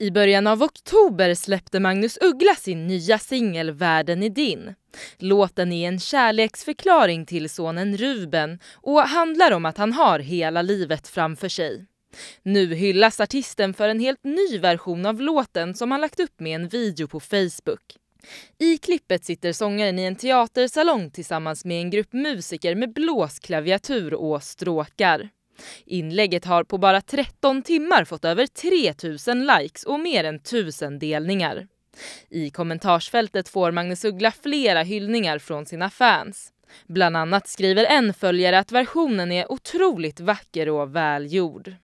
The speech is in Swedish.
I början av oktober släppte Magnus Uggla sin nya singel Världen är din. Låten är en kärleksförklaring till sonen Ruben och handlar om att han har hela livet framför sig. Nu hyllas artisten för en helt ny version av låten som han lagt upp med en video på Facebook. I klippet sitter sångaren i en teatersalong tillsammans med en grupp musiker med blåsklaviatur och stråkar. Inlägget har på bara 13 timmar fått över 3000 likes och mer än 1000 delningar. I kommentarsfältet får Magnus Uggla flera hyllningar från sina fans. Bland annat skriver en följare att versionen är otroligt vacker och välgjord.